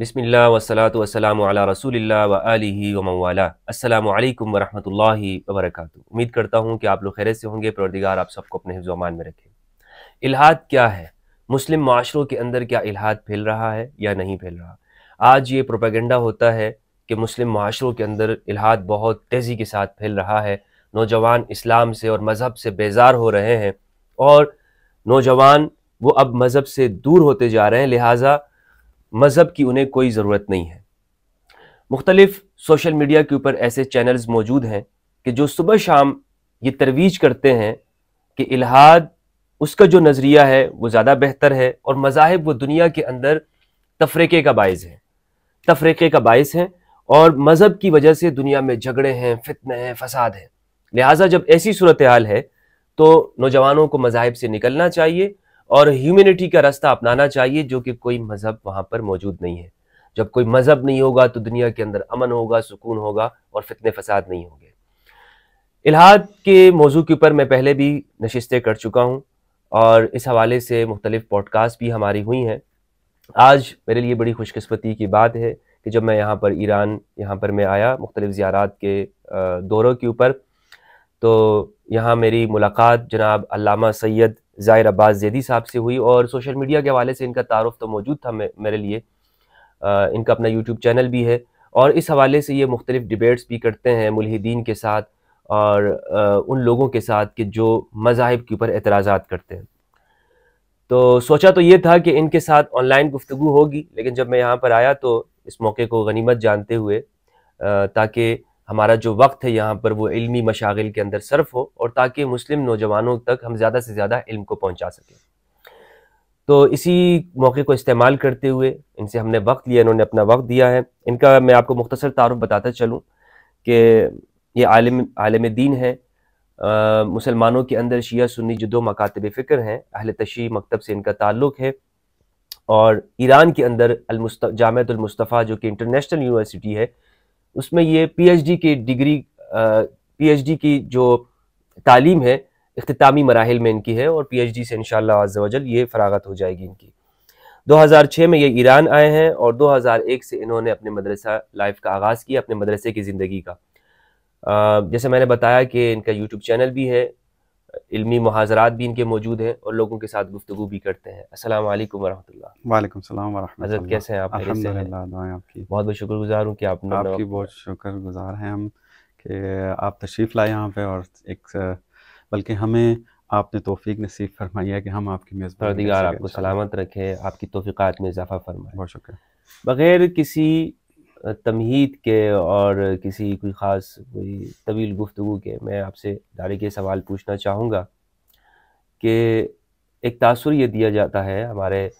बसमिल्ल वसलात वसलाम रसूल व आलि वमवाला असलकम उम्मीद करता हूँ कि आप लोग खैर से होंगे परवरदिगार आप सबको अपने हिफ्जमान में रखें इलाहाद क्या है मुस्लिम माशरों के अंदर क्या इलाहाद फैल रहा है या नहीं फैल रहा आज ये प्रोपागेंडा होता है कि मुस्लिम माशरों के अंदर इलाहाद बहुत तेज़ी के साथ फैल रहा है नौजवान इस्लाम से और मज़हब से बेजार हो रहे हैं और नौजवान वो अब मज़हब से दूर होते जा रहे हैं लिहाजा मज़हब की उन्हें कोई ज़रूरत नहीं है मुख्तलिफ सोशल मीडिया के ऊपर ऐसे चैनल्स मौजूद हैं कि जो सुबह शाम ये तरवीज करते हैं कि इलाहाद उसका जो नज़रिया है वो ज़्यादा बेहतर है और मज़ाहब वो दुनिया के अंदर तफरीके का बायस है तफरीके का बायस है और मज़हब की वजह से दुनिया में झगड़े हैं फितने हैं फसाद हैं लिहाजा जब ऐसी सूरत हाल है तो नौजवानों को मज़ाहब से निकलना चाहिए और ह्यूमिनिटी का रास्ता अपनाना चाहिए जो कि कोई मज़हब वहाँ पर मौजूद नहीं है जब कोई मज़हब नहीं होगा तो दुनिया के अंदर अमन होगा सुकून होगा और फितने फसाद नहीं होंगे इलाहाद के मौजू के ऊपर मैं पहले भी नशस्तें कर चुका हूँ और इस हवाले से मुख्तलिफ़ पॉडकास्ट भी हमारी हुई हैं आज मेरे लिए बड़ी खुशकस्मती की बात है कि जब मैं यहाँ पर ईरान यहाँ पर मैं आया मुख्तलिफ़ ज़्यारात के दौरों के ऊपर तो यहाँ मेरी मुलाकात जनाब अल्लामा सैयद ज़ाहिर अब्बास जैदी साहब से हुई और सोशल मीडिया के हवाले से इनका तारफ़ तो मौजूद था मेरे लिए आ, इनका अपना यूट्यूब चैनल भी है और इस हवाले से ये मुख्तलिफ डिबेट्स भी करते हैं मुलहदीन के साथ और आ, उन लोगों के साथ कि जो मज़ाहब के ऊपर एतराज़ा करते हैं तो सोचा तो ये था कि इनके साथ ऑनलाइन गुफ्तु होगी लेकिन जब मैं यहाँ पर आया तो इस मौके को गनीमत जानते हुए ताकि हमारा जो वक्त है यहाँ पर वो इल्मी मशागिल के अंदर सर्फ हो और ताकि मुस्लिम नौजवानों तक हम ज़्यादा से ज़्यादा इल्म को पहुँचा सकें तो इसी मौके को इस्तेमाल करते हुए इनसे हमने वक्त लिया इन्होंने अपना वक्त दिया है इनका मैं आपको मुख्तसर तारफ़ बताता चलूँ कि ये आलम आलम दीन है मुसलमानों के अंदर शिया सुन्नी जो दो मकातब फ़िक्र हैं अहल तशी मकतब से इनका ताल्लुक़ है और ईरान के अंदर जामतुलमस्तफ़ा जो कि इंटरनेशनल यूनिवर्सिटी है उसमें ये पीएचडी की डिग्री पीएचडी की जो तालीम है अख्तामी मराहल में इनकी है और पीएचडी से इंशाल्लाह अज्जल ये फरागत हो जाएगी इनकी 2006 में ये ईरान आए हैं और 2001 से इन्होंने अपने मदरसा लाइफ का आगाज़ किया अपने मदरसे की ज़िंदगी का जैसे मैंने बताया कि इनका यूट्यूब चैनल भी है इल्मी महाजरात भी इनके मौजूद हैं और लोगों के साथ गुफ्तु भी करते हैं अस्सलाम वालेकुम वरहमतुल्लाह वालेकुम सलाम वरहमतुल्लाह हजरत कैसे हैं आप अल्हम्दुलिल्लाह दुआएं आपकी बहुत बहुत शुक्र गुजार हूँ कि आप आपकी बहुत शुक्र गुजार हैं हम कि आप तशरीफ़ लाए यहाँ पे और एक बल्कि हमें आपने तोफ़ी नसीब फरमाई है कि हम आपकी मेज़बानी आपको सलामत रखें आपकी तोफ़ीक़ात में इजाफा फरमाए बहुत शुक्रिया बग़ैर किसी तमहीद के और किसी कोई ख़ास कोई तवील गुफ्तु के मैं आपसे दारे के सवाल पूछना चाहूँगा कि एक तासर ये दिया जाता है हमारे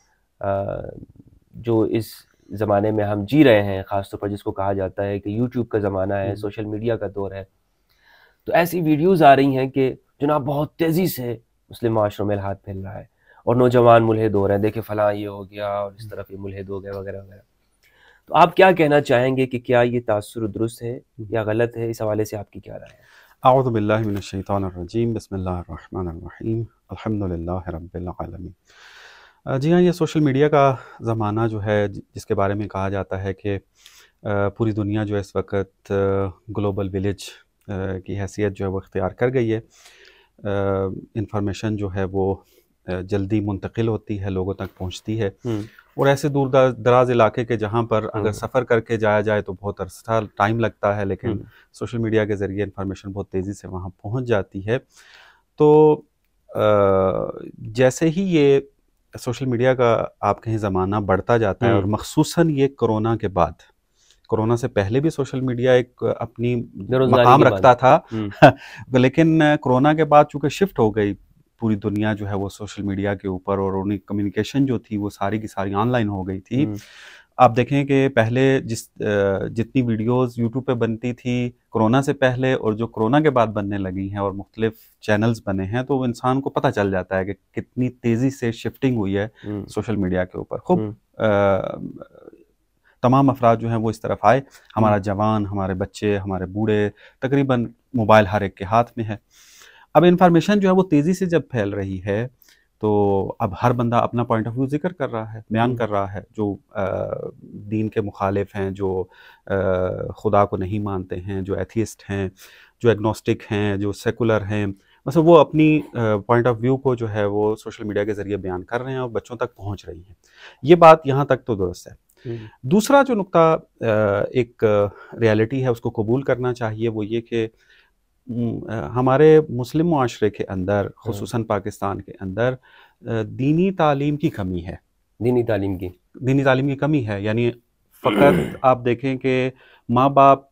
जो इस ज़माने में हम जी रहे हैं ख़ास तौर पर जिसको कहा जाता है कि यूट्यूब का ज़माना है हम्म। सोशल मीडिया का दौर है तो ऐसी वीडियोज़ आ रही हैं कि जनाब बहुत तेज़ी से मुस्लिम माशरों में हाथ फैल रहा है और नौजवान मुलहद हो रहे हैं देखे फ़लाँ ये हो गया और इस हम्म। तरफ ये मुलहद हो गया वगैरह वगैरह तो आप क्या कहना चाहेंगे कि क्या ये तासर दुरुस्त है या गलत है इस हवाले से आपकी क्या राय है आउदबिल्लिनशैतरजीम बसमीम जी हाँ ये सोशल मीडिया का ज़माना जो है जिसके बारे में कहा जाता है कि पूरी दुनिया जो है इस वक्त ग्लोबल विलेज की हैसियत जो है वो इख्तियार कर गई है इंफॉर्मेशन जो है वो जल्दी मुंतकिल होती है लोगों तक पहुंचती है और ऐसे दूर दराज इलाके के जहाँ पर अगर सफ़र करके जाया जाए तो बहुत अरसा टाइम लगता है लेकिन सोशल मीडिया के ज़रिए इन्फॉर्मेशन बहुत तेज़ी से वहाँ पहुँच जाती है तो आ, जैसे ही ये सोशल मीडिया का आप कहीं ज़माना बढ़ता जाता है और मखसूस ये कोरोना के बाद कोरोना से पहले भी सोशल मीडिया एक अपनी मकाम रखता था लेकिन कोरोना के बाद चूंकि शिफ्ट हो गई पूरी दुनिया जो है वो सोशल मीडिया के ऊपर और उन्हें कम्युनिकेशन जो थी वो सारी की सारी ऑनलाइन हो गई थी हम्म। आप देखें कि पहले जिस जितनी वीडियोस यूट्यूब पे बनती थी कोरोना से पहले और जो कोरोना के बाद बनने लगी हैं और मुख्तलिफ चैनल्स बने हैं तो इंसान को पता चल जाता है कि कितनी तेज़ी से शिफ्टिंग हुई है सोशल हम्म। मीडिया के ऊपर खूब हम्म। तमाम अफराद जो हैं वो इस तरफ आए हमारा जवान हमारे बच्चे हमारे बूढ़े तकरीबन मोबाइल हर एक के हाथ में है अब इन्फॉर्मेशन जो है वो तेज़ी से जब फैल रही है तो अब हर बंदा अपना पॉइंट ऑफ व्यू जिक्र कर रहा है बयान कर रहा है जो आ, दीन के मुखालिफ हैं जो आ, खुदा को नहीं मानते हैं जो एथियस्ट हैं जो एग्नोस्टिक हैं जो सेकुलर हैं मतलब वो अपनी पॉइंट ऑफ व्यू को जो है वो सोशल मीडिया के ज़रिए बयान कर रहे हैं और बच्चों तक पहुंच रही है ये बात यहाँ तक तो दुरुस्त है हम्म। दूसरा जो नुकता एक रियलिटी है उसको कबूल करना चाहिए वो ये कि हमारे मुस्लिम माशरे के अंदर हाँ। खसूस पाकिस्तान के अंदर दीनी तालीम की कमी है दीनी तालीम की दीनी तालीम की कमी है यानी फ़कत आप देखें कि माँ बाप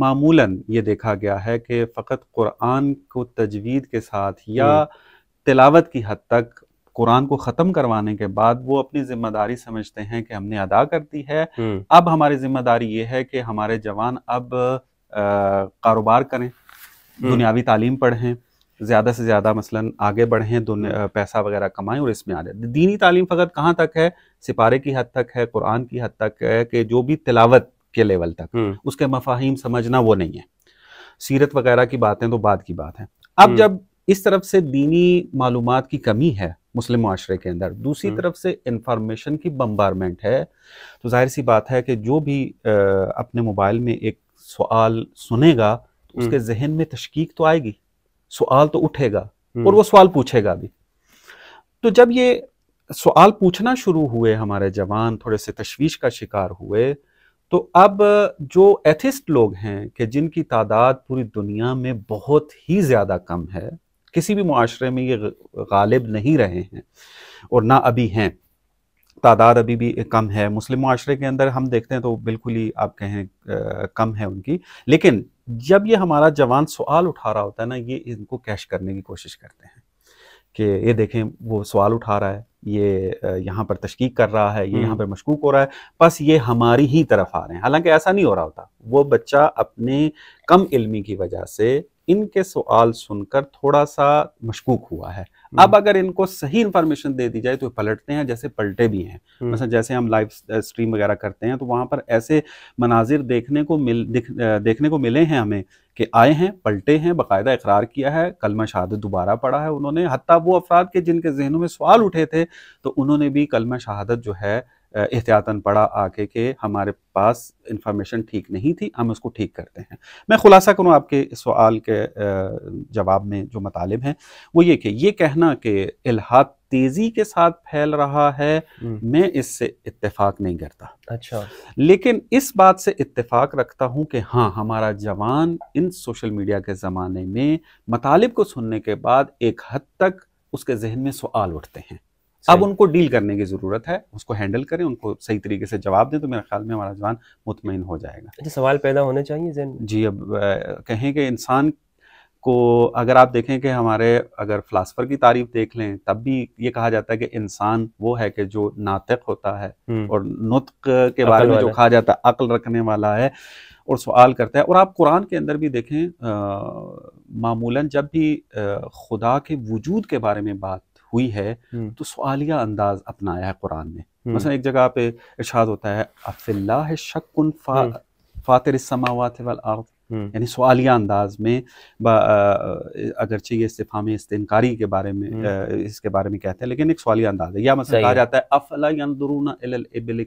मामूला ये देखा गया है कि फ़कत कुरान को तजवीद के साथ या हम्म। तिलावत की हद तक कुरान को ख़त्म करवाने के बाद वो अपनी जिम्मेदारी समझते हैं कि हमने अदा कर दी है हम्म। अब हमारी जिम्मेदारी ये है कि हमारे जवान अब कारोबार करें बुनियादी हम्म। तालीम पढ़ें ज़्यादा से ज़्यादा मसलन आगे बढ़ें हम्म। पैसा वगैरह कमाएं और इसमें आ जाए दीनी तालीम फ़कत कहाँ तक है सिपारे की हद तक है कुरान की हद तक है कि जो भी तिलावत के लेवल तक हम्म। उसके मफाहिम समझना वो नहीं है सीरत वगैरह की बातें तो बाद की बात है अब जब इस तरफ से दीनी मालूम की कमी है मुस्लिम माशरे के अंदर दूसरी तरफ से इंफॉर्मेशन की बम्बारमेंट है तो जाहिर सी बात है कि जो भी अपने मोबाइल में एक सवाल सुनेगा उसके हम्म। जहन में तशकीक तो आएगी सवाल तो उठेगा हम्म। और वो सवाल पूछेगा भी तो जब ये सवाल पूछना शुरू हुए हमारे जवान थोड़े से तशवीश का शिकार हुए तो अब जो एथिस्ट लोग हैं कि जिनकी तादाद पूरी दुनिया में बहुत ही ज़्यादा कम है किसी भी माशरे में ये गालिब नहीं रहे हैं और ना अभी हैं तादाद अभी भी कम है मुस्लिम माशरे के अंदर हम देखते हैं तो बिल्कुल ही आप कहें कम है उनकी लेकिन जब ये हमारा जवान सवाल उठा रहा होता है ना ये इनको कैश करने की कोशिश करते हैं कि ये देखें वो सवाल उठा रहा है ये यहाँ पर तशकीक कर रहा है ये यहाँ हम्म। पर मशकूक हो रहा है बस ये हमारी ही तरफ आ रहे हैं हालांकि ऐसा नहीं हो रहा होता वो बच्चा अपने कम इल्मी की वजह से इनके सवाल सुनकर थोड़ा सा मशकूक हुआ है हम्म। अब अगर इनको सही इन्फॉर्मेशन दे दी जाए तो पलटते हैं जैसे पलटे भी हैं हम्म। मतलब जैसे हम लाइव स्ट्रीम वगैरह करते हैं तो वहां पर ऐसे मनाजिर देखने को मिल देखने को मिले हैं हमें कि आए हैं पलटे हैं बाकायदा इकरार किया है कलमा शहादत दोबारा पढ़ा है उन्होंने हत्या वो अफराद के जिनके जहनों में सवाल उठे थे तो उन्होंने भी कलमा शहादत जो है एहतियातन पढ़ा आके कि हमारे पास इंफॉर्मेशन ठीक नहीं थी हम उसको ठीक करते हैं मैं खुलासा करूँ आपके सवाल के जवाब में जो मतालब हैं वो ये कि ये कहना कि इलाहा तेजी के साथ फैल रहा है हम्म। मैं इससे इत्तेफाक नहीं करता अच्छा लेकिन इस बात से इत्तेफाक रखता हूं कि हाँ हमारा जवान इन सोशल मीडिया के ज़माने में मतालब को सुनने के बाद एक हद तक उसके जहन में सवाल उठते हैं अब उनको डील करने की जरूरत है उसको हैंडल करें उनको सही तरीके से जवाब दें तो मेरे ख्याल में हमारा जवान मुतमिन हो जाएगा अच्छा सवाल पैदा होने चाहिए जी अब कहें कि इंसान को अगर आप देखें कि हमारे अगर फ़िलासफ़र की तारीफ देख लें तब भी ये कहा जाता है कि इंसान वो है कि जो नातक होता है हम्म। और नुतक के बारे में जो कहा जाता है अक्ल रखने वाला है और सवाल करता है और आप कुरान के अंदर भी देखें मामूलन जब भी खुदा के वजूद के बारे में बात हुई है हम्म। तो सवालिया अंदाज अपनाया है कुरान ने हम्म। मसलन एक जगह पे इर्शाद होता है अफिल्ला है शक्न फा, हम्म। फातिर समावत वल अर्द यानी सवालिया अंदाज में अगरचे ये इस्तीफ़ा में इस्तनकारी के बारे में इसके बारे में कहते हैं लेकिन एक सवालिया अंदाज है या मसला कहा जाता है अफला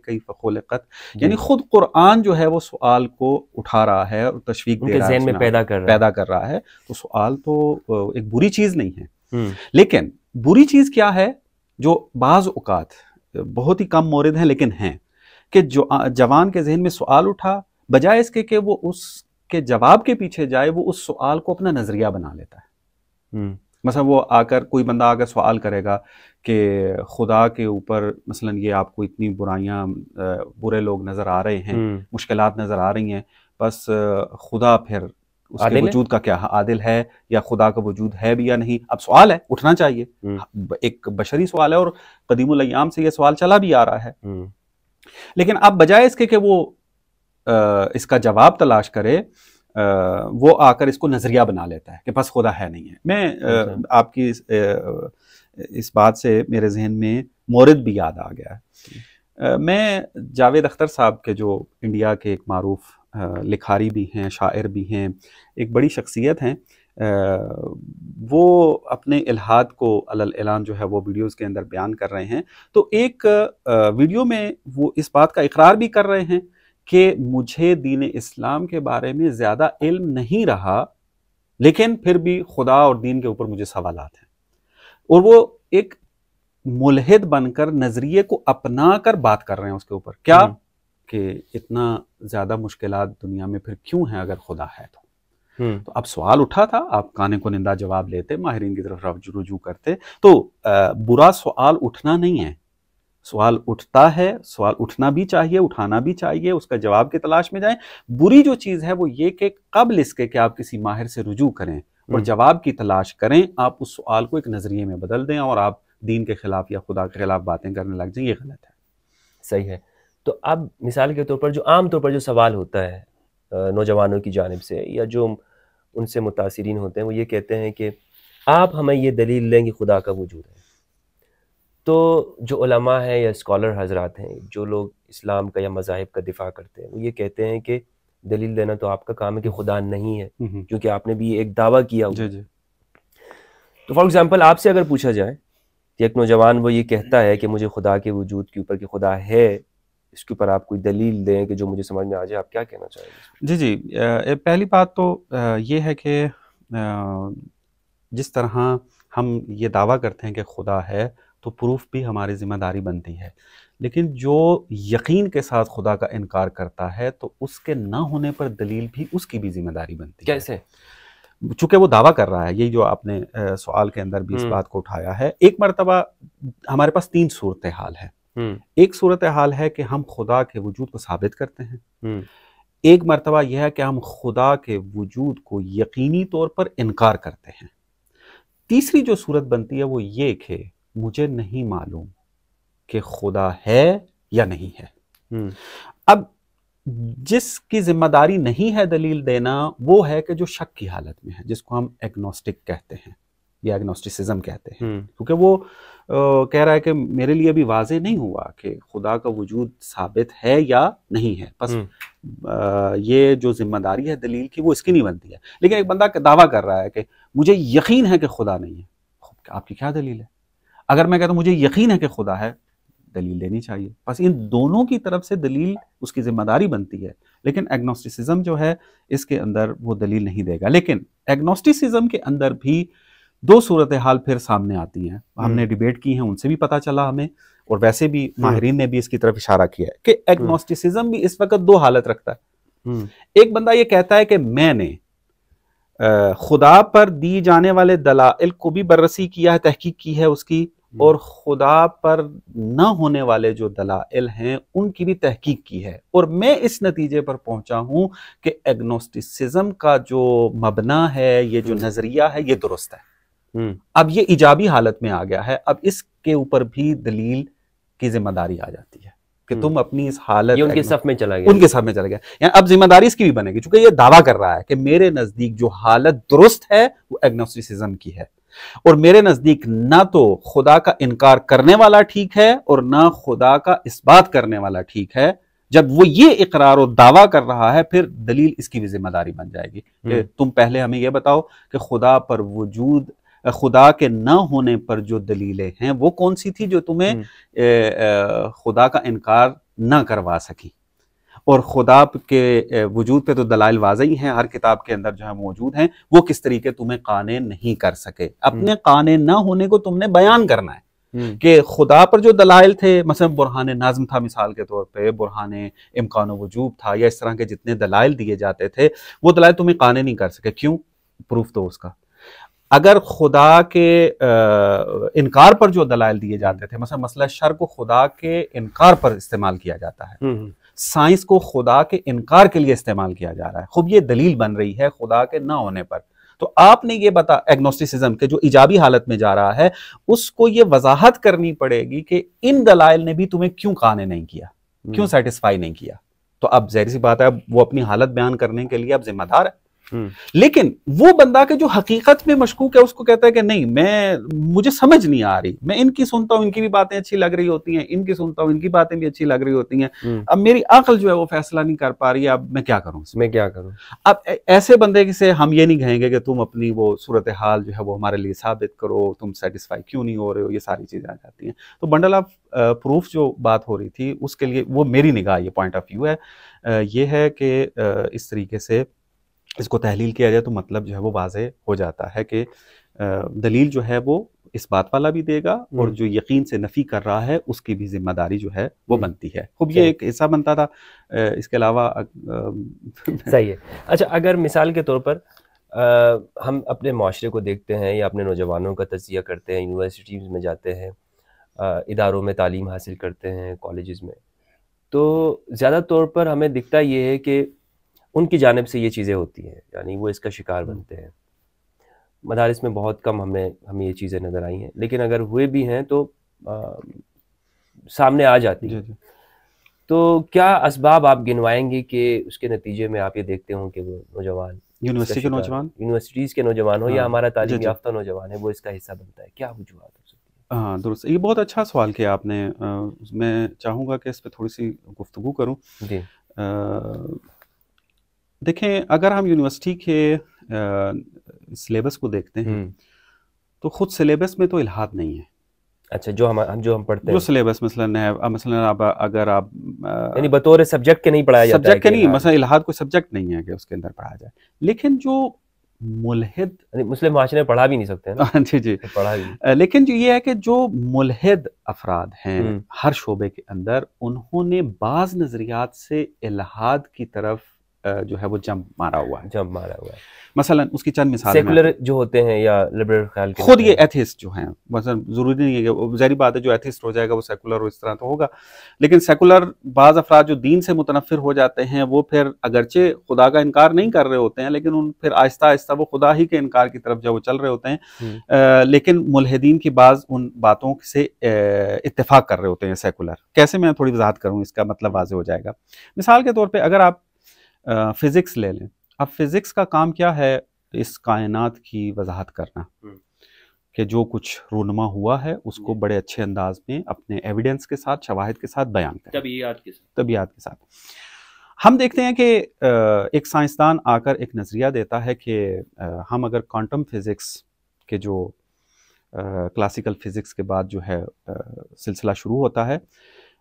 फ़ोलत यानी खुद कुरान जो है वो सवाल को उठा रहा है और तशवीक दे रहा है पैदा कर रहा है तो सवाल तो एक बुरी चीज़ नहीं है लेकिन बुरी चीज़ क्या है जो बाज़ औकात बहुत ही कम मोरद हैं लेकिन हैं कि जो जवान के जहन में सवाल उठा बजाय इसके कि वो उसके जवाब के पीछे जाए वो उस सवाल को अपना नज़रिया बना लेता है मसला वो आकर कोई बंदा आकर सवाल करेगा कि खुदा के ऊपर मसलन ये आपको इतनी बुराइयां बुरे लोग नज़र आ रहे हैं मुश्किल नज़र आ रही हैं बस खुदा फिर उसके वजूद का क्या आदिल है या खुदा का वजूद है भी या नहीं अब सवाल है उठना चाहिए हम्म। हाँ, एक बशरी सवाल है और कदीम से यह सवाल चला भी आ रहा है हम्म। लेकिन अब बजाय इसके कि वो आ, इसका जवाब तलाश करे आ, वो आकर इसको नजरिया बना लेता है कि बस खुदा है नहीं है मैं आ, अच्छा। आपकी इस, आ, इस बात से मेरे जहन में मोरद भी याद आ गया है हम्म। मैं जावेद अख्तर साहब के जो इंडिया के एक मरूफ लिखारी भी हैं शायर भी हैं एक बड़ी शख्सियत हैं वो अपने इलाहाद को अलल एलान जो है वो वीडियोस के अंदर बयान कर रहे हैं तो एक वीडियो में वो इस बात का इकरार भी कर रहे हैं कि मुझे दीन इस्लाम के बारे में ज़्यादा इल्म नहीं रहा लेकिन फिर भी खुदा और दीन के ऊपर मुझे सवाल हैं और वो एक मुलहद बनकर नज़रिए को अपना कर बात कर रहे हैं उसके ऊपर क्या हम्म। कि इतना ज़्यादा मुश्किल दुनिया में फिर क्यों हैं अगर खुदा है तो हम्म। तो अब सवाल उठा था आप काने को निंदा जवाब लेते माहरीन की तरफ रुजू करते तो आ, बुरा सवाल उठना नहीं है सवाल उठता है सवाल उठना भी चाहिए उठाना भी चाहिए उसका जवाब की तलाश में जाएं बुरी जो चीज़ है वो ये कि कबल इसके कि आप किसी माहिर से रुजू करें और हम्म। जवाब की तलाश करें आप उस सवाल को एक नज़रिए में बदल दें और आप दीन के खिलाफ या खुदा के खिलाफ बातें करने लग जाए ये गलत है सही है तो अब मिसाल के तौर पर जो आम तौर पर जो सवाल होता है नौजवानों की जानब से या जो उनसे मुतासरीन होते हैं वो ये कहते हैं कि आप हमें ये दलील लेंगे खुदा का वजूद है तो जो उलमा हैं या स्कॉलर हजरात हैं जो लोग इस्लाम का या मज़ाहब का दिफा करते हैं वो ये कहते हैं कि दलील देना तो आपका काम है कि खुदा नहीं है क्योंकि आपने भी एक दावा किया जी तो फॉर एग्ज़ाम्पल आपसे अगर पूछा जाए कि तो एक नौजवान वो ये कहता है कि मुझे खुदा के वजूद के ऊपर कि खुदा है इसके ऊपर आप कोई दलील दें कि जो मुझे समझ में आ जाए आप क्या कहना चाहेंगे जी जी पहली बात तो ये है कि जिस तरह हम ये दावा करते हैं कि खुदा है तो प्रूफ भी हमारी ज़िम्मेदारी बनती है लेकिन जो यकीन के साथ खुदा का इनकार करता है तो उसके ना होने पर दलील भी उसकी भी जिम्मेदारी बनती कैसे? है कैसे चूंकि वो दावा कर रहा है यही जो आपने सवाल के अंदर भी इस हम्म। बात को उठाया है एक मरतबा हमारे पास तीन सूरत हाल है हम्म। एक सूरत हाल है कि हम खुदा के वजूद को साबित करते हैं हम्म। एक मरतबा यह है कि हम खुदा के वजूद को यकीनी तौर पर इनकार करते हैं तीसरी जो सूरत बनती है वो ये कि मुझे नहीं मालूम कि खुदा है या नहीं है हम्म। अब जिसकी जिम्मेदारी नहीं है दलील देना वो है कि जो शक की हालत में है जिसको हम एग्नोस्टिक कहते हैं या एग्नोस्टिसिज्म कहते हैं हम्म। क्योंकि वो आ, कह रहा है कि मेरे लिए अभी वाजे नहीं हुआ कि खुदा का वजूद साबित है या नहीं है बस हम्म। ये जो जिम्मेदारी है दलील की वो इसकी नहीं बनती है लेकिन एक बंदा दावा कर रहा है कि मुझे यकीन है कि खुदा नहीं है आपकी क्या दलील है अगर मैं कहता हूँ मुझे यकीन है कि खुदा है दलील देनी चाहिए बस इन दोनों की तरफ से दलील उसकी जिम्मेदारी बनती है लेकिन एग्नोस्टिसिज्म जो है इसके अंदर वो दलील नहीं देगा लेकिन एग्नोस्टिसिज्म के अंदर भी दो सूरत हाल फिर सामने आती हैं हमने डिबेट हम्म। की है उनसे भी पता चला हमें और वैसे भी हम्म। माहरीन ने भी इसकी तरफ इशारा किया है कि एग्नोस्टिसिज्म हम्म। भी इस वक्त दो हालत रखता है एक बंदा ये कहता है कि मैंने खुदा पर दी जाने वाले दलाइल को भी बररसी किया है तहकीक की है उसकी और खुदा पर न होने वाले जो दलाइल हैं उनकी भी तहकीक की है और मैं इस नतीजे पर पहुंचा हूं कि एग्नोस्टिसिज्म का जो मबना है ये जो नज़रिया है ये दुरुस्त है हम्म। अब ये इजाबी हालत में आ गया है अब इसके ऊपर भी दलील की जिम्मेदारी आ जाती है कि हम्म। तुम अपनी इस हालत उनके सब में चला गया उनके सब में चला गया यानी अब जिम्मेदारी इसकी भी बनेगी चूंकि ये दावा कर रहा है कि मेरे नजदीक जो हालत दुरुस्त है वो एग्नोस्टिसिज्म की है और मेरे नजदीक ना तो खुदा का इनकार करने वाला ठीक है और ना खुदा का इस्बात करने वाला ठीक है जब वो ये इकरार और दावा कर रहा है फिर दलील इसकी भी जिम्मेदारी बन जाएगी हम्म। तुम पहले हमें यह बताओ कि खुदा पर वजूद खुदा के ना होने पर जो दलीलें हैं वो कौन सी थी जो तुम्हें हम्म। ए, खुदा का इनकार न करवा सकी और खुदा के वजूद पे तो दलाइल वाजही हैं हर किताब के अंदर जो है मौजूद हैं वो किस तरीके तुम्हें काने नहीं कर सके अपने हम्म। काने ना होने को तुमने बयान करना है हम्म। कि खुदा पर जो दलाइल थे मसलन बुरहान नाजम था मिसाल के तौर पे बुरहान इम्कान वजूब था या इस तरह के जितने दलाइल दिए जाते थे वो दलाइल तुम्हें काने नहीं कर सके क्यों प्रूफ तो उसका अगर खुदा के इनकार पर जो दलाल दिए जाते थे मसला मसला शर को खुदा के इनकार पर इस्तेमाल किया जाता है हम्म, हम्म। साइंस को खुदा के इनकार के लिए इस्तेमाल किया जा रहा है खूब ये दलील बन रही है खुदा के ना होने पर तो आपने ये बता एग्नोस्टिसिज्म के जो ईजाबी हालत में जा रहा है उसको ये वजाहत करनी पड़ेगी कि इन दलाइल ने भी तुम्हें क्यों काने नहीं किया क्यों सेटिस्फाई हम्म। नहीं किया तो अब जहरी सी बात है वो अपनी हालत बयान करने के लिए अब जिम्मेदार है हम्म। लेकिन वो बंदा के जो हकीकत में मशकूक है उसको कहता है कि नहीं मैं मुझे समझ नहीं आ रही मैं इनकी सुनता हूँ इनकी भी बातें अच्छी लग रही होती हैं इनकी सुनता हूँ इनकी बातें भी अच्छी लग रही होती हैं हम्म। अब मेरी अकल जो है वो फैसला नहीं कर पा रही है अब मैं क्या करूं मैं क्या करूं अब ऐसे बंदे से हम ये नहीं कहेंगे कि तुम अपनी वो सूरत हाल जो है वो हमारे लिए साबित करो तुम सेटिस्फाई क्यों नहीं हो रहे हो ये सारी चीज़ें आ जाती हैं तो बंडल ऑफ प्रूफ जो बात हो रही थी उसके लिए वो मेरी निगाह ये पॉइंट ऑफ व्यू है ये है कि इस तरीके से इसको तहलील किया जाए तो मतलब जो है वो वाजह हो जाता है कि दलील जो है वो इस बात वाला भी देगा और हम्म। जो यकीन से नफ़ी कर रहा है उसकी भी जिम्मेदारी जो है वो हम्म। बनती है खूब ये एक हिस्सा बनता था इसके अलावा सही है अच्छा अगर मिसाल के तौर पर आ, हम अपने माशरे को देखते हैं या अपने नौजवानों का तजिया करते हैं यूनिवर्सिटीज़ में जाते हैं आ, इदारों में तालीम हासिल करते हैं कॉलेज़ में तो ज़्यादा तौर पर हमें दिखता ये है कि उनकी जानब से ये चीज़ें होती हैं यानी वो इसका शिकार हम्म। बनते हैं मदारस में बहुत कम हमने हमें ये चीज़ें नज़र आई हैं लेकिन अगर हुए भी हैं तो आ, सामने आ जाती है तो क्या इसबाब आप गिनवाएंगे कि उसके नतीजे में आप ये देखते हों कि वो नौजवान यूनिवर्सिटी के नौजवान यूनिवर्सिटीज़ के नौजवान हो या हाँ। हमारा तालीम याफ्ता नौजवान है वो इसका हिस्सा बनता है क्या वजूहत हो है हाँ दुरुस्त ये बहुत अच्छा सवाल किया आपने आ, मैं चाहूँगा कि इस पर थोड़ी सी गुफ्तु करूँ जी देखें अगर हम यूनिवर्सिटी के सिलेबस को देखते हैं हम्म। तो खुद सिलेबस में तो इलाहाद नहीं है अच्छा जो हम हम जो हम पढ़ते हैं जो सिलेबस मसलन है मसलन आप अगर आप यानी बतौर सब्जेक्ट के नहीं पढ़ाया जाता सब्जेक्ट के नहीं मसलन इलाहाद कोई सब्जेक्ट नहीं है कि उसके अंदर पढ़ाया जाए लेकिन जो मुलहिद मुस्लिम माशरे में पढ़ा भी नहीं सकते हैं हाँ जी जी पढ़ा भी लेकिन जो ये है कि जो मुलहिद अफराद हैं हम्म। हर शोबे के अंदर उन्होंने बाज नज़रियात से इलाहाद की तरफ जो है वो जंप मारा हुआ है जंप मारा हुआ है मसलन उसकी चंद मिसाल सेकुलर जो होते हैं या लिबरल ख्याल के खुद ये एथिस्ट जो हैं मसलन ज़रूरी नहीं है जहरी बात है जो एथिस्ट हो जाएगा वो सेकुलर हो इस तरह तो होगा लेकिन सेकुलर बाज़ अफराद जो दीन से मुतनफिर हो जाते हैं वो फिर अगरचे खुदा का इनकार नहीं कर रहे होते हैं लेकिन उन फिर आहिस्ता आहिस्ता वो खुदा ही के इनकार की तरफ जब वो चल रहे होते हैं हम्म। लेकिन मुलहदीन की बाज़ उन बातों से इतफाक़ कर रहे होते हैं सेकुलर कैसे मैं थोड़ी वजाहत करूँ इसका मतलब वाज हो जाएगा मिसाल के तौर पर अगर आप फिज़िक्स ले लें अब फिज़िक्स का काम क्या है इस कायनात की वजाहत करना हम्म। कि जो कुछ रूनमा हुआ है उसको बड़े अच्छे अंदाज में अपने एविडेंस के साथ शवाहद के साथ बयान करें तबीयात के साथ तबीयात के साथ हम देखते हैं कि एक साइंसदान आकर एक नज़रिया देता है कि हम अगर क्वांटम फिज़िक्स के जो क्लासिकल फिज़िक्स के बाद जो है सिलसिला शुरू होता है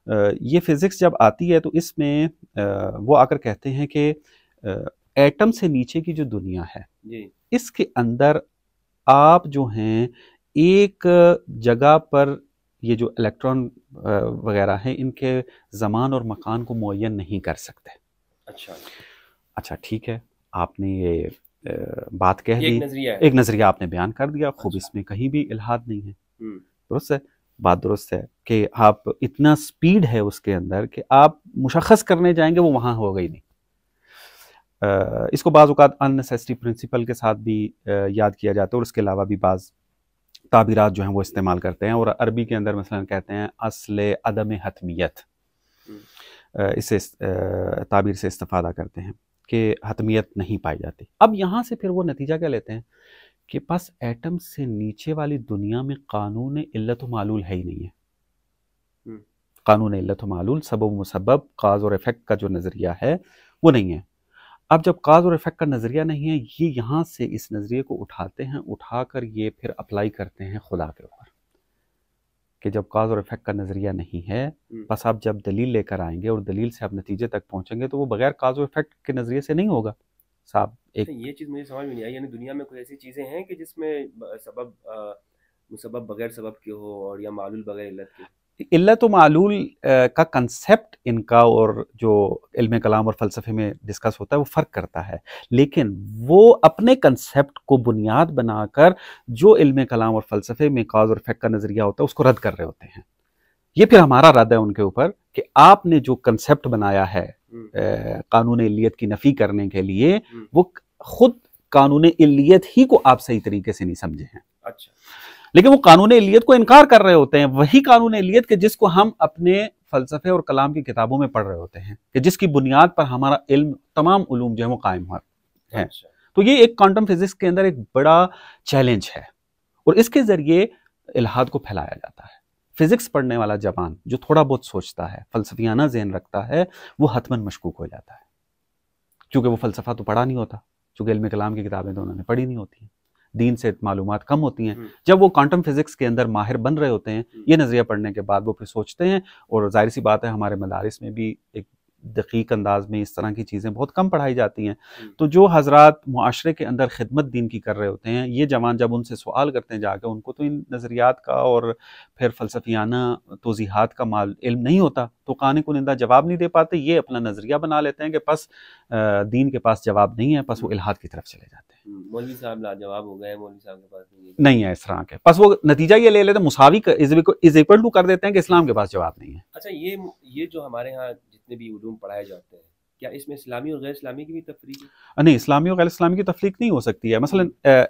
ये फिज़िक्स जब आती है तो इसमें वो आकर कहते हैं कि एटम से नीचे की जो दुनिया है इसके अंदर आप जो हैं एक जगह पर ये जो इलेक्ट्रॉन वगैरह हैं इनके ज़मान और मकान को मुन नहीं कर सकते अच्छा अच्छा ठीक है आपने ये बात कह दी एक नज़रिया आपने बयान कर दिया खूब अच्छा। इसमें कहीं भी इलाहाद नहीं है है हम्म। तो बात दुरुस्त है कि आप इतना स्पीड है उसके अंदर कि आप मुशखस करने जाएंगे वो वहाँ हो गई नहीं आ, इसको बाज़ात अननेसेसरी प्रिंसिपल के साथ भी आ, याद किया जाता है और उसके अलावा भी बाज़ ताबीरात जो हैं वो इस्तेमाल करते हैं और अरबी के अंदर मसलन कहते हैं असल अदम हतमियत हम्म। इसे ताबीर से इस्तफादा करते हैं कि हतमियत नहीं पाई जाती अब यहाँ से फिर वो नतीजा क्या लेते हैं के पास एटम से नीचे वाली दुनिया में कानून इल्लत मालूल है ही नहीं है हम्म। कानून इल्लत मालूल सबब मुसबब काज और इफेक्ट का जो नज़रिया है वो नहीं है अब जब काज और इफेक्ट का नज़रिया नहीं है ये यहाँ से इस नज़रिए को उठाते हैं उठाकर ये फिर अप्लाई करते हैं खुदा के ऊपर कि जब काज और इफेक्ट का नज़रिया नहीं है हम्म। बस आप जब दलील लेकर आएंगे और दलील से आप नतीजे तक पहुँचेंगे तो वो बगैर काज और इफेक्ट के नज़रिए से नहीं होगा साहब एक अच्छा, ये चीज़ मुझे समझ में नहीं आई यानी दुनिया में कुछ ऐसी चीज़ें हैं कि जिसमें सबब सबब बगैर सबब के हो और या मालूल बगैर इल्लत के इल्लत तो मालूल का कंसेप्ट इनका और जो इल्म कलाम और फ़लसफे में डिस्कस होता है वो फ़र्क करता है लेकिन वो अपने कंसेप्ट को बुनियाद बनाकर जो इल्म कलाम और फ़लसफे में काज और इफेक्ट का नज़रिया होता है उसको रद्द कर रहे होते हैं ये फिर हमारा इरादा है उनके ऊपर कि आपने जो कंसेप्ट बनाया है हम्म। कानून इलियत की नफी करने के लिए हम्म। वो खुद कानून इलियत ही को आप सही तरीके से नहीं समझे हैं अच्छा लेकिन वो कानून इलियत को इनकार कर रहे होते हैं वही कानून इलियत के जिसको हम अपने फलसफे और कलाम की किताबों में पढ़ रहे होते हैं कि जिसकी बुनियाद पर हमारा इल्म तमाम उलूम जो है वो कायम हुआ है अच्छा। तो ये एक क्वांटम फिजिक्स के अंदर एक बड़ा चैलेंज है और इसके जरिए इलाहाद को फैलाया जाता है फिज़िक्स पढ़ने वाला जवान जो थोड़ा बहुत सोचता है फलसफियाना जहन रखता है वो हतमन मशकूक हो जाता है क्योंकि वो फ़लसफ़ा तो पढ़ा नहीं होता चूंकि इलम कलाम की किताबें तो उन्होंने पढ़ी नहीं होती हैं दीन से मालूम कम होती हैं हम्म। जब वो क्वांटम फिज़िक्स के अंदर माहिर बन रहे होते हैं हम्म। ये नज़रिया पढ़ने के बाद वो फिर सोचते हैं और जाहिर सी बात है हमारे मदारस में भी एक दकीक अंदाज में इस तरह की चीज़ें बहुत कम पढ़ाई जाती हैं हम्म। तो जो हजरा माशरे के अंदर खिदमत दीन की कर रहे होते हैं ये जवान जब उनसे सवाल करते हैं जाकर उनको तो इन नज़रियात का और फिर फ़लसफियाना तोजीहत का माल इल्म नहीं होता तो कान कुनिंदा जवाब नहीं दे पाते ये अपना नज़रिया बना लेते हैं कि बस दीन के पास जवाब नहीं है बस वो हम्म। इलाहा की तरफ चले जाते हैं हम्म, मौलवी साहब लाजवाब हो गए मौलवी साहब के पास नहीं है इस तरह के बस वो नतीजा ये ले लेते मुसावी इज इक्वल टू कर देते हैं कि इस्लाम के पास जवाब नहीं है अच्छा ये ये जो हमारे यहाँ जितने भी उलूम पढ़ाए जाते हैं क्या इसमें इस्लामी और गैर इस्लामी की भी तफरीक है नहीं इस्लामी और गैर इस्लामी की तफरीक नहीं हो सकती है मसलन आ,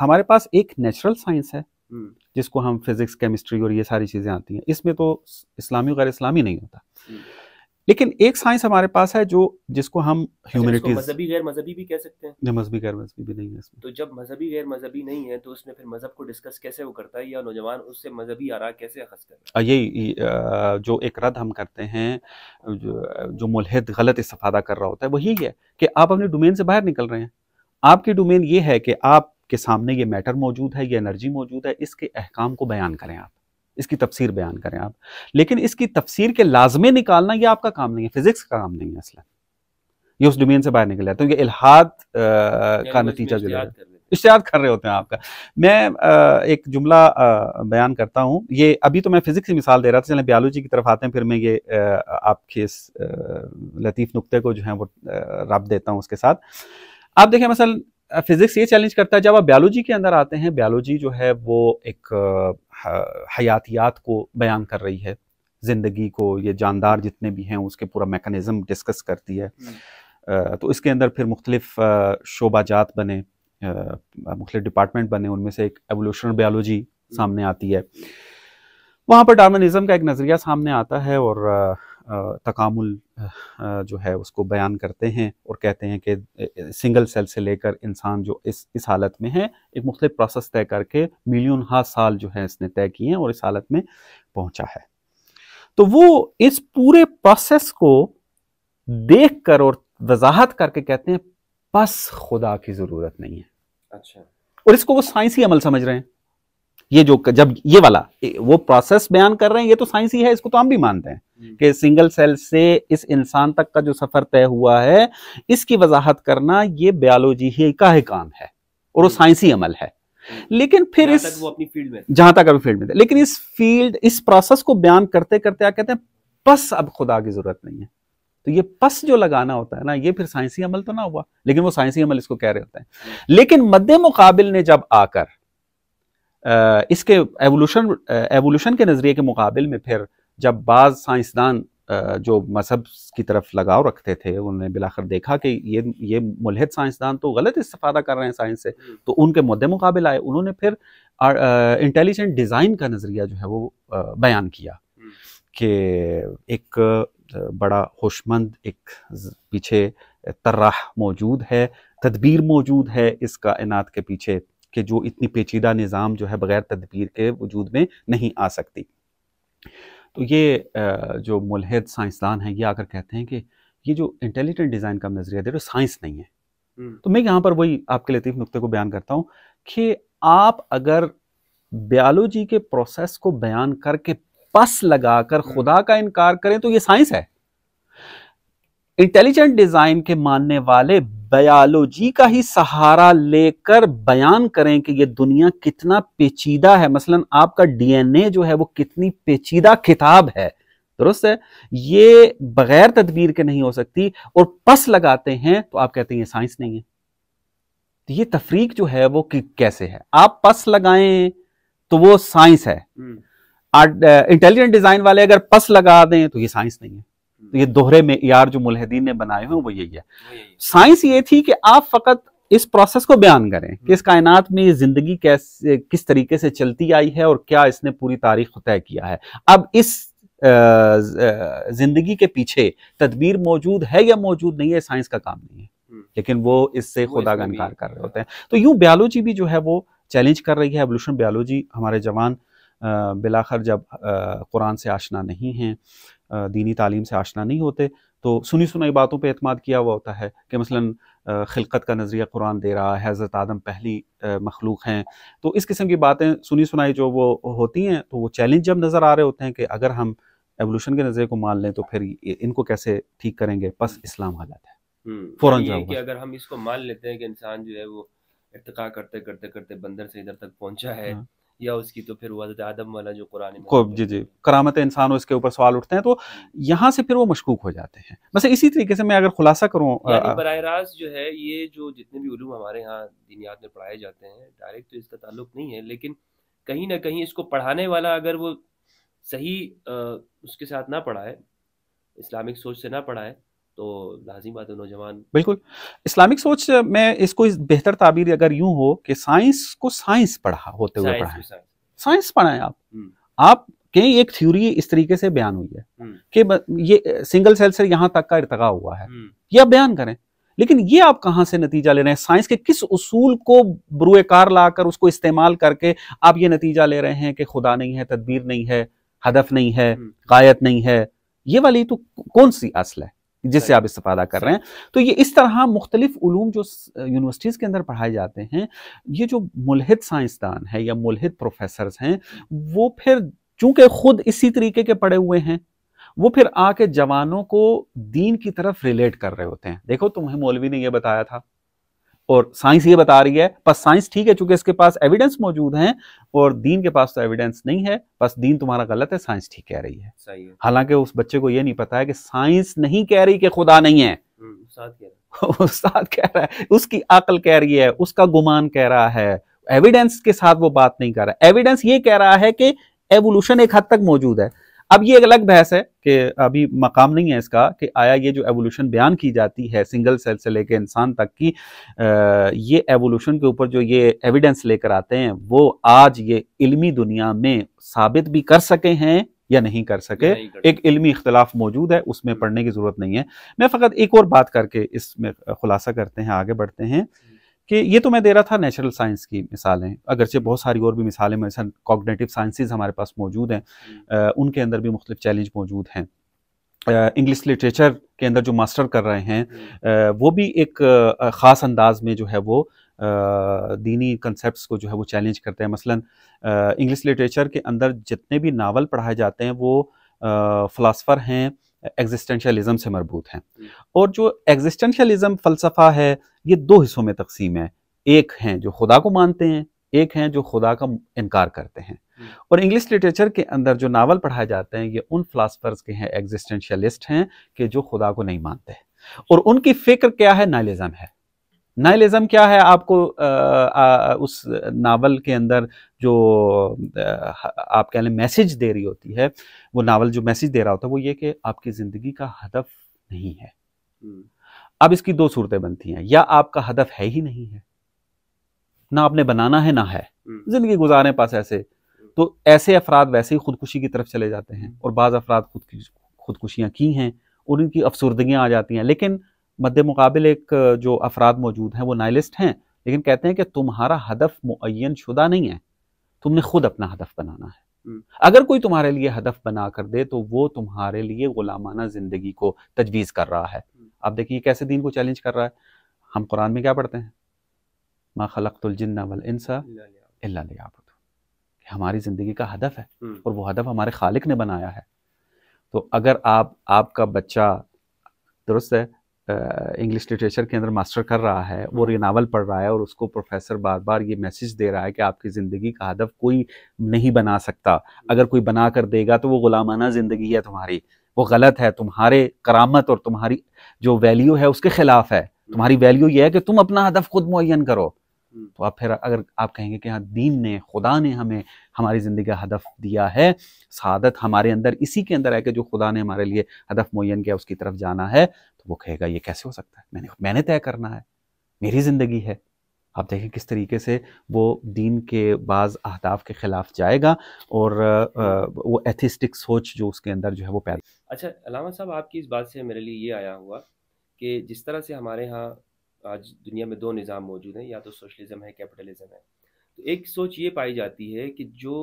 हमारे पास एक नेचुरल साइंस है हम्म। जिसको हम फिजिक्स केमिस्ट्री और ये सारी चीज़ें आती हैं इसमें तो इस्लामी और गैर इस्लामी नहीं होता हम्म। लेकिन एक साइंस हमारे पास है जो जिसको हम अच्छा, ह्यूमैनिटीज मजहबी गैर मजहबी भी कह सकते हैं मजहबी गैर मजहबी भी नहीं है इसमें तो जब मजहबी गैर मजहबी नहीं है तो उसने फिर मजहब को डिस्कस कैसे वो करता है या नौजवान उससे मजहबी आरा कैसे अखज कर यही जो एक रद्द हम करते हैं जो, मुलहद गलत इस्तादा कर रहा होता है वही है कि आप अपने डोमेन से बाहर निकल रहे हैं आपकी डोमेन ये है कि आपके सामने ये मैटर मौजूद है ये एनर्जी मौजूद है इसके अहकाम को बयान करें आप इसकी तफसीर बयान करें आप लेकिन इसकी तफसीर के लाजमे निकालना ये आपका काम नहीं है फिजिक्स का काम नहीं है असल ये उस डोमेन से बाहर निकल जाता है तो ये इलाहाद का नतीजा इश्तिहार कर रहे होते हैं आपका मैं आ, एक जुमला बयान करता हूँ ये अभी तो मैं फिजिक्स की मिसाल दे रहा था चले बियालोजी की तरफ आते हैं फिर मैं ये आ, आपके इस लतीफ़ नुक्ते को जो है वो रब देता हूँ उसके साथ आप देखें मसल फिजिक्स ये चैलेंज करता है जब आप बायोलॉजी के अंदर आते हैं बायोलॉजी जो है वो एक हयातियात को बयान कर रही है ज़िंदगी को ये जानदार जितने भी हैं उसके पूरा मेकनिज़म डिस्कस करती है हम्म। तो इसके अंदर फिर मुख्तलिफ शोबाजात बने मुख्तलिफ डिपार्टमेंट बने उनमें से एक एवोल्यूशनल हम्म। बायोलॉजी सामने आती है वहाँ पर डार्मनिज़म का एक नज़रिया सामने आता है और तकामुल जो है उसको बयान करते हैं और कहते हैं कि सिंगल सेल से लेकर इंसान जो इस इस हालत में है एक मुख्त प्रोसेस तय करके मिलियन हा साल जो है इसने तय किए हैं और इस हालत में पहुंचा है तो वो इस पूरे प्रोसेस को देख कर और वजाहत करके कहते हैं बस खुदा की ज़रूरत नहीं है अच्छा और इसको वो साइंसी अमल समझ रहे हैं ये जो जब ये वाला वो प्रोसेस बयान कर रहे हैं ये तो साइंस ही है इसको तो हम भी मानते हैं हम्म। कि सिंगल सेल से इस इंसान तक का जो सफर तय हुआ है इसकी वजाहत करना ये बायोलॉजी ही का ही काम है और वो साइंसी हम्म। अमल है हम्म। लेकिन फिर इस वो अपनी फील्ड में जहां तक अभी फील्ड में लेकिन इस फील्ड इस प्रोसेस को बयान करते करते आ कहते हैं बस अब खुदा की जरूरत नहीं है तो ये पस जो लगाना होता है ना ये फिर साइंसी अमल तो ना हुआ लेकिन वो साइंसी अमल इसको कह रहे होते हैं लेकिन मद्दे मुकाबिल ने जब आकर इसके एवोल्यूशन एवोल्यूशन के नज़रिए के मुकाबले में फिर जब बाज़ साइंसदान जो मजहब की तरफ लगाव रखते थे उन्होंने बिलाखर देखा कि ये ये मुलहद साइंसदान तो गलत इस्ता कर रहे हैं साइंस से हम्म। तो उनके मुद्दे मुकाबले आए उन्होंने फिर इंटेलिजेंट डिज़ाइन का नज़रिया जो है वो बयान किया हम्म। कि एक बड़ा होशमंद एक पीछे तर्राह मौजूद है तदबीर मौजूद है इसका इनात के पीछे कि जो इतनी पेचीदा निज़ाम जो है बग़ैर तदबीर के वजूद में नहीं आ सकती तो ये जो मुलहद साइंसदान हैं ये आकर कहते हैं कि ये जो इंटेलिजेंट डिज़ाइन का नज़रिया दे रहे साइंस नहीं है हम्म। तो मैं यहाँ पर वही आपके लतीफ़ नुक्ते को बयान करता हूँ कि आप अगर बायोलॉजी के प्रोसेस को बयान करके पस लगाकर हम्म। खुदा का इनकार करें तो ये साइंस है इंटेलिजेंट डिजाइन के मानने वाले बयालोजी का ही सहारा लेकर बयान करें कि ये दुनिया कितना पेचीदा है मसलन आपका डीएनए जो है वो कितनी पेचीदा किताब है दुरुस्त है ये बगैर तदबीर के नहीं हो सकती और पस लगाते हैं तो आप कहते हैं ये साइंस नहीं है तो ये तफरीक जो है वो कैसे है आप पस लगाएं तो वो साइंस है हम्म। इंटेलिजेंट डिजाइन वाले अगर पस लगा दें तो ये साइंस नहीं है ये दोहरे में यार जो मुलहदीन ने बनाए हुए वो यही है साइंस ये थी कि आप फकत इस प्रोसेस को बयान करें कि इस कायनात में जिंदगी कैसे किस तरीके से चलती आई है और क्या इसने पूरी तारीख तय किया है अब इस जिंदगी के पीछे तदबीर मौजूद है या मौजूद नहीं है साइंस का काम नहीं है हम्म। लेकिन वो इससे खुदा का इनकार कर रहे होते हैं तो यूं बायोलॉजी भी जो है वो चैलेंज कर रही है एवोल्यूशन बायोलॉजी हमारे जवान बिलाखर जब कुरान से आशना नहीं है दीनी तालीम से आशना नहीं होते तो सुनी सुनाई बातों पर अतमाद किया हुआ होता है कि मसला खिलकत का नज़रिया कुरान दे रहा है हज़रत आदम पहली मखलूक हैं तो इस किस्म की बातें सुनी सुनाई जो वो होती हैं तो वो चैलेंज जब नज़र आ रहे होते हैं कि अगर हम एवोल्यूशन के नज़रिए को मान लें तो फिर इनको कैसे ठीक करेंगे बस इस्लाम हालत है फ़ौरन जाओ कि अगर हम इसको मान लेते हैं कि इंसान जो है वो इरतका करते करते करते बंदर से इधर तक पहुंचा है हाँ। या उसकी तो फिर हजरत आदम वाला जो कुरान जी जी करामत इंसान उसके ऊपर सवाल उठते हैं तो यहाँ से फिर वो मशकूक हो जाते हैं बस इसी तरीके से मैं अगर खुलासा करूँ बर रास्त जो है ये जो जितने भी उलूम हमारे यहाँ दिनियात में पढ़ाए जाते हैं डायरेक्ट तो इसका ताल्लुक नहीं है लेकिन कहीं ना कहीं इसको पढ़ाने वाला अगर वो सही उसके साथ ना पढ़ाए इस्लामिक सोच से ना पढ़ाए तो लाजिम बात है नौजवान बिल्कुल इस्लामिक सोच में इसको इस बेहतर ताबीर अगर यूं हो कि साइंस को साइंस पढ़ा होते हुए पढ़ाए साइंस पढ़ाएं आप हम्म। आप कहीं एक थ्योरी इस तरीके से बयान हुई है हम्म। कि ये सिंगल सेल से यहाँ तक का इरतगा हुआ है हम्म। यह बयान करें लेकिन ये आप कहाँ से नतीजा ले रहे हैं साइंस के किस उसूल को ला लाकर उसको इस्तेमाल करके आप ये नतीजा ले रहे हैं कि खुदा नहीं है तदबीर नहीं है हदफ नहीं है गायत नहीं है ये वाली तो कौन सी असल है जिससे आप इस्तेफादा कर रहे हैं तो ये इस तरह मुख्तलिफ उलूम जो यूनिवर्सिटीज़ के अंदर पढ़ाए जाते हैं ये जो मुलहद साइंसदान है या मुलहद प्रोफेसर हैं वो फिर चूंकि खुद इसी तरीके के पढ़े हुए हैं वो फिर आके जवानों को दीन की तरफ रिलेट कर रहे होते हैं देखो तुम्हें मौलवी ने यह बताया था और साइंस ये बता रही है बस साइंस ठीक है चूंकि इसके पास एविडेंस मौजूद है और दीन के पास तो एविडेंस नहीं है बस दीन तुम्हारा गलत है साइंस ठीक कह रही है सही है हालांकि उस बच्चे को यह नहीं पता है कि साइंस नहीं कह रही कि खुदा नहीं है हम्म, उस्ताद कह रहा है उसकी अकल कह रही है उसका गुमान कह रहा है एविडेंस के साथ वो बात नहीं कर रहा एविडेंस ये कह रहा है कि एवोल्यूशन एक हद तक मौजूद है अब ये एक अलग बहस है कि अभी मकाम नहीं है इसका कि आया ये जो एवोल्यूशन बयान की जाती है सिंगल सेल से लेकर इंसान तक की ये एवोल्यूशन के ऊपर जो ये एविडेंस लेकर आते हैं वो आज ये इल्मी दुनिया में साबित भी कर सके हैं या नहीं कर सके एक इल्मी इख्तलाफ मौजूद है उसमें हम्म। पढ़ने की ज़रूरत नहीं है मैं फ़कत एक और बात करके इसमें खुलासा करते हैं आगे बढ़ते हैं कि ये तो मैं दे रहा था नेचुरल साइंस की मिसालें अगरचे बहुत सारी और भी मिसालें मैं कॉग्नेटिव साइंसेज हमारे पास मौजूद हैं हम्म। उनके अंदर भी मुख्तलिफ चैलेंज मौजूद हैं इंग्लिश लिटरेचर के अंदर जो मास्टर कर रहे हैं हम्म। वो भी एक ख़ास अंदाज में जो है वो दीनी कंसेप्ट को जो है वो चैलेंज करते हैं मसलन इंग्लिश लिटरेचर के अंदर जितने भी नावल पढ़ाए जाते हैं वो फलासफ़र हैं एग्जिस्टेंशलिज्म से मरबूत हैं और जो एग्जिस्टेंशलिज्म फ़लसफ़ा है ये दो हिस्सों में तकसीम है एक हैं जो खुदा को मानते हैं एक हैं जो खुदा का इनकार करते हैं और इंग्लिश लिटरेचर के अंदर जो नावल पढ़ाए जाते हैं ये उन फिलासफर्स के हैं एग्जिस्टेंशलिस्ट हैं कि जो खुदा को नहीं मानते और उनकी फ़िक्र क्या है नाइलिज्म है नाइलिज्म क्या है आपको आ, आ, उस नावल के अंदर जो आ, आप कह लें मैसेज दे रही होती है वो नावल जो मैसेज दे रहा होता है वो ये कि आपकी ज़िंदगी का हदफ नहीं है हम्म। अब इसकी दो सूरतें बनती हैं या आपका हदफ है ही नहीं है ना आपने बनाना है ना है हम्म। ज़िंदगी गुजारे पास ऐसे हम्म। तो ऐसे अफराद वैसे ही खुदकुशी की तरफ चले जाते हैं और बाज़ अफराद खुद खुदकुशियाँ की हैं और उनकी अफसरदगियां आ जाती हैं लेकिन मद्द मुकाबले एक जो अफराद मौजूद हैं वो नाइलिस्ट हैं लेकिन कहते हैं कि तुम्हारा हदफ मुन शुदा नहीं है तुमने खुद अपना हदफ बनाना है हम्म। अगर कोई तुम्हारे लिए हदफ बना कर दे तो वो तुम्हारे लिए गुलामाना ज़िंदगी को तजवीज़ कर रहा है हम्म। आप देखिए कैसे दीन को चैलेंज कर रहा है हम कुरान में क्या पढ़ते हैं माँ खलकतुलजन्ना हमारी ज़िंदगी का हदफ है हम्म। और वो हदफ हमारे खालिक ने बनाया है तो अगर आप आपका बच्चा दुरुस्त है इंग्लिश लिटरेचर के अंदर मास्टर कर रहा है वो ये नावल पढ़ रहा है और उसको प्रोफेसर बार बार ये मैसेज दे रहा है कि आपकी ज़िंदगी का हदफ कोई नहीं बना सकता अगर कोई बना कर देगा तो वो ग़ुलामाना ज़िंदगी है तुम्हारी वो गलत है तुम्हारे करामत और तुम्हारी जो वैल्यू है उसके ख़िलाफ़ है तुम्हारी वैल्यू ये है कि तुम अपना हदफ खुद मुन करो हम्म। तो आप फिर अगर आप कहेंगे कि हाँ दीन ने खुदा ने हमें हमारी ज़िंदगी का हदफ दिया है सदत हमारे अंदर इसी के अंदर है कि जो खुदा ने हमारे लिए हदफ मुन किया उसकी तरफ जाना है तो वो कहेगा ये कैसे हो सकता है मैंने मैंने तय करना है मेरी ज़िंदगी है आप देखें किस तरीके से वो दीन के बाज़ अहदाफ के ख़िलाफ़ जाएगा और वो एथिस्टिक सोच जो उसके अंदर जो है वो पैदा अच्छा अलामा साहब आपकी इस बात से मेरे लिए ये आया हुआ कि जिस तरह से हमारे यहाँ आज दुनिया में दो निज़ाम मौजूद हैं या तो सोशलिज्म है कैपिटलिज़म है तो एक सोच ये पाई जाती है कि जो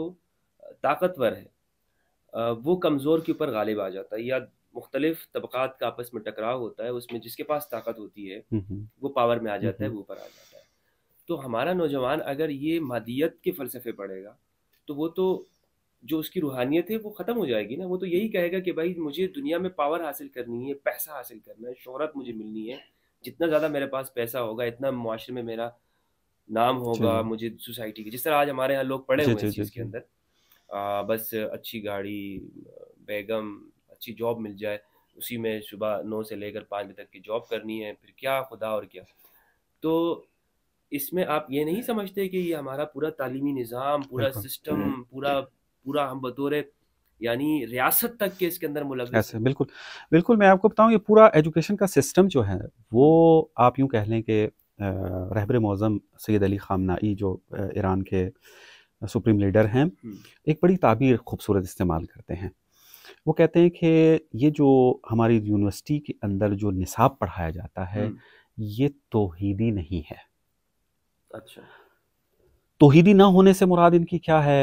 ताकतवर है वो कमज़ोर के ऊपर गालिब आ जाता है या मुख्तलिफ तबक़ात का आपस में टकराव होता है उसमें जिसके पास ताकत होती है हम्म, हम्म। वो पावर में आ जाता है हम्म। वो ऊपर आ जाता है तो हमारा नौजवान अगर ये मादियत के फ़लसफे पढ़ेगा तो वो तो जो उसकी रूहानियत है वो ख़त्म हो जाएगी ना वो तो यही कहेगा कि भाई मुझे दुनिया में पावर हासिल करनी है पैसा हासिल करना है शहरत मुझे मिलनी है जितना ज़्यादा मेरे पास पैसा होगा इतना माशरे में मेरा नाम होगा अच्छा। मुझे सोसाइटी के जिस तरह आज हमारे यहाँ लोग पड़े अच्छा, हुए हैं अच्छा, चीज़ के अंदर बस अच्छी गाड़ी बेगम अच्छी जॉब मिल जाए उसी में सुबह नौ से लेकर पाँच बजे तक की जॉब करनी है फिर क्या खुदा और क्या तो इसमें आप ये नहीं समझते कि ये हमारा पूरा तालीमी निज़ाम पूरा सिस्टम हम्म। पूरा पूरा हम बतौर यानी रियासत तक के इसके अंदर मुलविस बिल्कुल बिल्कुल मैं आपको बताऊँ ये पूरा एजुकेशन का सिस्टम जो है वो आप यूँ कह लें कि रहबर मौज़म सैद अली खामनाई जो ईरान के सुप्रीम लीडर हैं हम्म। एक बड़ी ताबीर खूबसूरत इस्तेमाल करते हैं वो कहते हैं कि ये जो हमारी यूनिवर्सिटी के अंदर जो निसाब पढ़ाया जाता है हम्म। ये तोहीदी नहीं है अच्छा तोहीदी ना होने से मुराद इनकी क्या है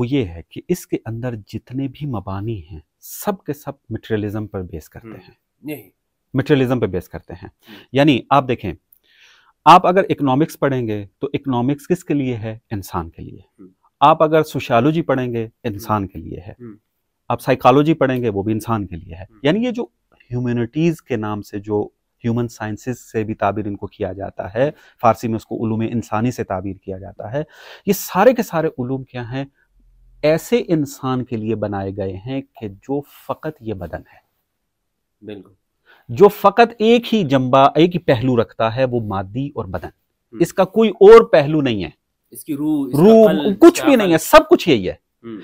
वो ये है कि इसके अंदर जितने भी मबानी हैं सब के सब मटेरियलिज्म पर बेस हम्म। करते हैं मटेरियलिज्म पर बेस करते हैं यानी आप देखें आप अगर इकोनॉमिक्स पढ़ेंगे तो इकोनॉमिक्स किसके लिए है इंसान के लिए हम्म। आप अगर सोशियोलॉजी पढ़ेंगे इंसान के लिए है आप साइकोलॉजी पढ़ेंगे वो भी इंसान के लिए है हम्म। यानी ये जो ह्यूमनिटीज़ के नाम से जो ह्यूमन साइंसेस से भी ताबीर इनको किया जाता है फारसी में उसको उलूम इंसानी से ताबीर किया जाता है ये सारे के सारे उलूम क्या हैं ऐसे इंसान के लिए बनाए गए हैं कि जो फ़कत ये बदन है बिल्कुल जो फ़कत एक ही जंबा एक ही पहलू रखता है वो मादी और बदन हम्म। इसका कोई और पहलू नहीं है इसकी रूह रूह कुछ भी नहीं है सब कुछ यही है हम्म।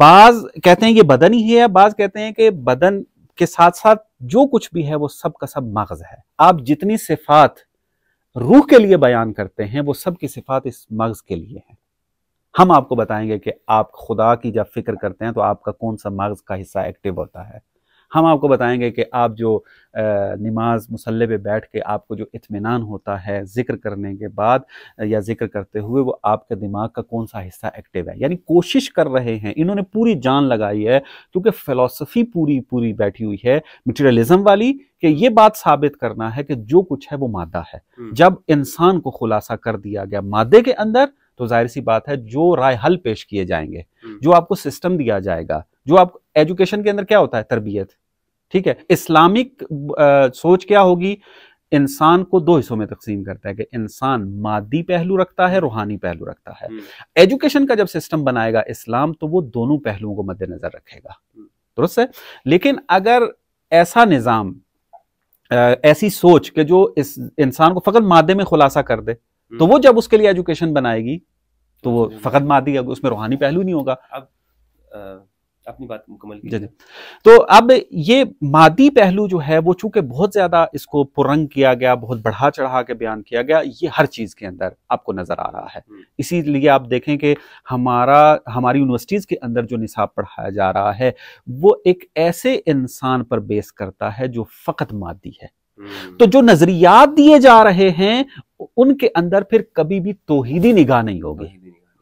बाज कहते हैं ये बदन ही है बाज कहते हैं कि बदन के साथ साथ जो कुछ भी है वो सब का सब मगज है आप जितनी सिफात रूह के लिए बयान करते हैं वो सब की सिफात इस मगज के लिए है हम आपको बताएंगे कि आप खुदा की जब फिक्र करते हैं तो आपका कौन सा मगज का हिस्सा एक्टिव होता है हम आपको बताएंगे कि आप जो नमाज मसल पे बैठ के आपको जो इतमान होता है ज़िक्र करने के बाद या ज़िक्र करते हुए वो आपके दिमाग का कौन सा हिस्सा एक्टिव है यानी कोशिश कर रहे हैं इन्होंने पूरी जान लगाई है क्योंकि फ़िलासफ़ी पूरी पूरी बैठी हुई है मटेरियलिज्म वाली कि ये बात साबित करना है कि जो कुछ है वो मादा है हम्म। जब इंसान को खुलासा कर दिया गया मादे के अंदर तो जाहिर सी बात है जो राय हल पेश किए जाएंगे हम्म। जो आपको सिस्टम दिया जाएगा जो आप एजुकेशन के अंदर क्या होता है तरबियत ठीक है इस्लामिक सोच क्या होगी इंसान को दो हिस्सों में तकसीम करता है कि इंसान मादी पहलू रखता है हम्म। रूहानी पहलू रखता है हम्म। एजुकेशन का जब सिस्टम बनाएगा इस्लाम तो वो दोनों पहलुओं को मद्देनजर रखेगा हम्म। दुरुस्त है लेकिन अगर ऐसा निज़ाम ऐसी सोच के जो इस इंसान को फकत मादे में खुलासा कर दे तो वो जब उसके लिए एजुकेशन बनाएगी तो वो फकत मादी उसमें रूहानी पहलू नहीं होगा अब अपनी बात मुकम्मल तो अब ये मादी पहलू जो है वो चूंकि बहुत ज्यादा इसको पुरंग किया गया बहुत बढ़ा चढ़ा के बयान किया गया ये हर चीज के अंदर आपको नजर आ रहा है हम्म। इसीलिए आप देखें कि हमारा हमारी यूनिवर्सिटीज के अंदर जो निसाब पढ़ाया जा रहा है वो एक ऐसे इंसान पर बेस करता है जो फकत मादी है हम्म। तो जो नजरियात दिए जा रहे हैं उनके अंदर फिर कभी भी तोहीदी निगाह नहीं होगी